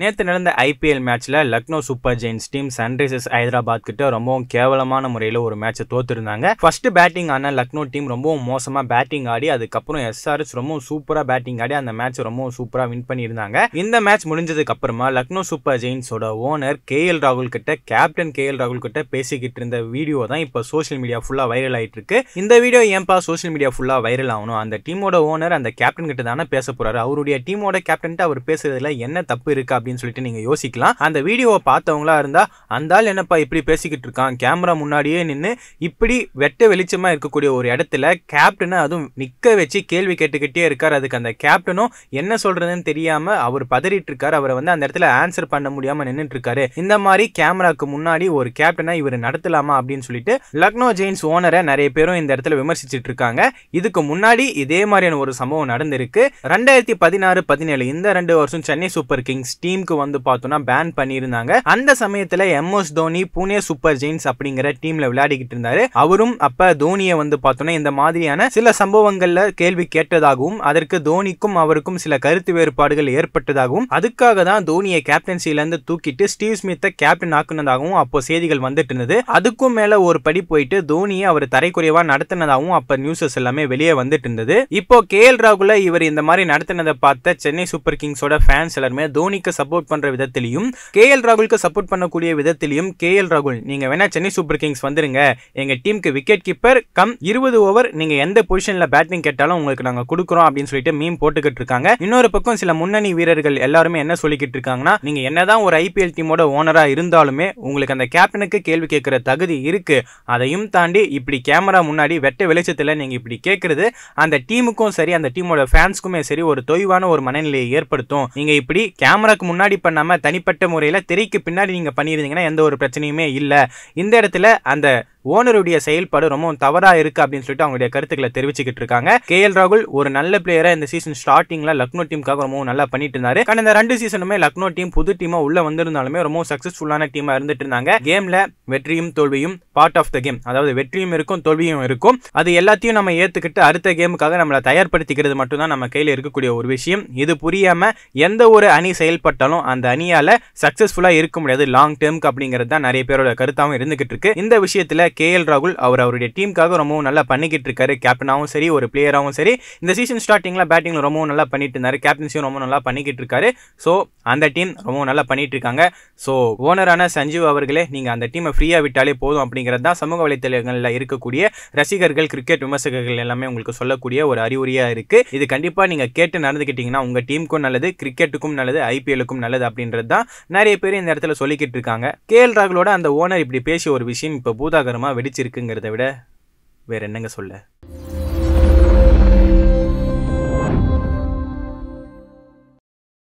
நேற்று நடந்த ஐபிஎல் மேட்ச்சில் Lucknow super giants team sunrisers Hyderabad கிட்ட ரொம்பவும் கேவலமான முறையில் ஒரு மேட்ச்சை தோத்துருந்தாங்க ஃபர்ஸ்ட் பேட்டிங் ஆன லக்னோ டீம் ரொம்பவும் மோசமாக பேட்டிங் ஆடி அதுக்கப்புறம் எஸ்ஆர்எஸ் ரொம்பவும் சூப்பராக பேட்டிங் ஆடி அந்த மேட்ச் ரொம்பவும் சூப்பராக வின் பண்ணியிருந்தாங்க இந்த மேட்ச் முடிஞ்சதுக்கு அப்புறமா லக்னோ சூப்பர் ஜெயின்ஸோட ஓனர் கே எல் ராகுல் கிட்ட கேப்டன் கே எல் ராகுல் கிட்ட பேசிக்கிட்டு இருந்த வீடியோ தான் இப்போ சோஷியல் மீடியா ஃபுல்லாக வைரல் ஆகிட்டு இருக்கு இந்த வீடியோ ஏன்பா சோஷியல் மீடியா ஃபுல்லாக வைரல் ஆகணும் அந்த டீமோட ஓனர் அந்த கேப்டன் கிட்ட தானே பேச போறாரு அவருடைய டீமோட கேப்டன்ட்டு அவர் பேசுறதுல என்ன தப்பு இருக்கு அப்படின்னு சொல்லிட்டு நீங்கள் யோசிக்கலாம் அந்த வீடியோவை பார்த்தவங்களா இருந்தால் அந்த ஆள் என்னப்பா இப்படி பேசிக்கிட்டு இருக்கான் கேமரா முன்னாடியே நின்று இப்படி வெட்ட வெளிச்சமாக இருக்கக்கூடிய ஒரு இடத்துல கேப்டனை அதுவும் நிற்க வச்சு கேள்வி கேட்டுக்கிட்டே இருக்கார் அதுக்கு அந்த கேப்டனும் என்ன சொல்கிறதுன்னு தெரியாமல் அவர் பதறிட்டு இருக்காரு அவரை வந்து அந்த இடத்துல ஆன்சர் பண்ண முடியாமல் நின்றுட்டு இருக்காரு இந்த மாதிரி கேமராக்கு முன்னாடி ஒரு கேப்டனை இவர் நடத்தலாமா அப்படின்னு சொல்லிட்டு லக்னோ ஜெயின்ஸ் ஓனரை நிறைய பேரும் இந்த இடத்துல விமர்சிச்சுட்டு இருக்காங்க இதுக்கு முன்னாடி இதே மாதிரியான ஒரு சம்பவம் நடந்திருக்கு ரெண்டாயிரத்தி பதினாறு பதினேழு இந்த ரெண்டு வருஷம் சென்னை சூப்பர் கிங்ஸ் டீம் டீமுக்கு வந்து பார்த்தோம்னா பேன் பண்ணியிருந்தாங்க அந்த சமயத்தில் MS Dhoni Pune super giants அப்படிங்கிற டீம்ல விளையாடிக்கிட்டு இருந்தாரு அவரும் அப்ப தோனியை வந்து பார்த்தோம்னா இந்த மாதிரியான சில சம்பவங்கள்ல கேள்வி கேட்டதாகவும் அதற்கு தோனிக்கும் அவருக்கும் சில கருத்து வேறுபாடுகள் ஏற்பட்டதாகவும் அதுக்காக தான் தோனியை கேப்டன்சில இருந்து தூக்கிட்டு ஸ்டீவ் ஸ்மித்தை கேப்டன் ஆக்குனதாகவும் அப்போ செய்திகள் வந்துட்டு இருந்தது அதுக்கும் மேல ஒரு படி போயிட்டு தோனியை அவர் தரைக்குறைவா நடத்தினதாகவும் அப்ப நியூஸஸ் எல்லாமே வெளியே வந்துட்டு இருந்தது இப்போ கே எல் ராகுல இவர் இந்த மாதிரி நடத்தினதை பார்த்த சென்னை சூப்பர் கிங்ஸோட ஃபேன்ஸ் எல்லாருமே தோனிக்கு சப்போர்ட் பண்ணுற விதத்திலையும் கே எல் ராகுலுக்கு சப்போர்ட் பண்ணக்கூடிய விதத்திலையும் கே எல் ராகுல் நீங்கள் வேணா சென்னை சூப்பர் கிங்ஸ் வந்துருங்க எங்கள் டீமுக்கு விக்கெட் கீப்பர் கம் இருபது ஓவர் நீங்கள் எந்த பொசிஷனில் பேட்டிங் கேட்டாலும் உங்களுக்கு நாங்கள் கொடுக்குறோம் அப்படின்னு சொல்லிட்டு மீம் போட்டுக்கிட்டு இருக்காங்க இன்னொரு பக்கம் சில முன்னணி வீரர்கள் எல்லாருமே என்ன சொல்லிக்கிட்டு இருக்காங்கன்னா நீங்கள் என்னதான் ஒரு ஐபிஎல் டீமோட ஓனராக இருந்தாலுமே உங்களுக்கு அந்த கேப்டனுக்கு கேள்வி கேட்குற தகுதி இருக்குது அதையும் தாண்டி இப்படி கேமரா முன்னாடி வெட்ட வெளிச்சத்தில் நீங்கள் இப்படி கேட்குறது அந்த டீமுக்கும் சரி அந்த டீமோட ஃபேன்ஸ்க்குமே சரி ஒரு தொய்வான ஒரு மனநிலையை ஏற்படுத்தும் நீங்கள் இப்படி கேமராக்கு முன்னாடி முன்னாடி பண்ணாமல் தனிப்பட்ட முறையில் திரைக்கு பின்னாடி நீங்கள் பண்ணியிருந்தீங்கன்னா எந்த ஒரு பிரச்சனையுமே இல்லை இந்த இடத்துல அந்த ஓனருடைய செயல்பாடு ரொம்பவும் தவறாக இருக்குது அப்படின்னு சொல்லிட்டு அவங்களுடைய கருத்துக்களை தெரிவிச்சுக்கிட்டு இருக்காங்க கே எல் ராகுல் ஒரு நல்ல பிளேயராக இந்த சீசன் ஸ்டார்டிங்கில் லக்னோ டீமுக்காக ரொம்ப நல்லா பண்ணிட்டு இருந்தாரு கடந்த ரெண்டு சீசனுமே லக்னோ டீம் புது டீமா உள்ள வந்திருந்தாலுமே ரொம்பவும் சக்ஸஸ்ஃபுல்லான டீமாக இருந்துட்டு இருந்தாங்க கேமில் வெற்றியும் தோல்வியும் பார்ட் ஆஃப் த கேம் அதாவது வெற்றியும் இருக்கும் தோல்வியும் இருக்கும் அது எல்லாத்தையும் நம்ம ஏற்றுக்கிட்டு அடுத்த கேமுக்காக நம்மளை தயார்படுத்திக்கிறது மட்டும்தான் நம்ம கையில் இருக்கக்கூடிய ஒரு விஷயம் இது புரியாமல் எந்த ஒரு அணி செயல்பட்டாலும் அந்த அணியால் சக்ஸஸ்ஃபுல்லாக இருக்க முடியாது லாங் டேர்முக்கு அப்படிங்கிறது தான் நிறைய பேரோட கருத்தாகவும் இருந்துகிட்டு இருக்கு இந்த விஷயத்தில் கே எல் ராகுல் அவர் அவருடைய டீமுக்காக ரொம்பவும் நல்லா பண்ணிக்கிட்டு இருக்காரு கேப்டனாகவும் சரி ஒரு பிளேயராகவும் சரி இந்த சீசன் ஸ்டார்டிங்கில் பேட்டிங்கில் ரொம்பவும் நல்லா பண்ணிட்டு இருந்தார் கேப்டன்சியும் ரொம்ப நல்லா பண்ணிக்கிட்டு இருக்காரு ஸோ அந்த டீம் ரொம்பவும் நல்லா பண்ணிட்டு இருக்காங்க ஸோ ஓனரான சஞ்சீவ் அவர்களே நீங்கள் அந்த டீமை ஃப்ரீயாக விட்டாலே போதும் அப்படிங்கிறது தான் சமூக வலைத்தளங்களில் இருக்கக்கூடிய ரசிகர்கள் கிரிக்கெட் விமர்சகர்கள் எல்லாமே உங்களுக்கு சொல்லக்கூடிய ஒரு அறிகுறியாக இருக்குது இது கண்டிப்பாக நீங்கள் கேட்டு நடந்துக்கிட்டிங்கன்னா உங்கள் டீமுக்கும் நல்லது கிரிக்கெட்டுக்கும் நல்லது ஐபிஎலுக்கும் நல்லது அப்படின்றது தான் நிறைய பேர் இந்த இடத்துல சொல்லிக்கிட்டு இருக்காங்க கே எல் ராகுலோட அந்த ஓனர் இப்படி பேசிய ஒரு விஷயம் இப்போ பூதாகரம் பயங்கரமாக வெடிச்சிருக்குங்கிறத விட வேறு என்னங்க சொல்ல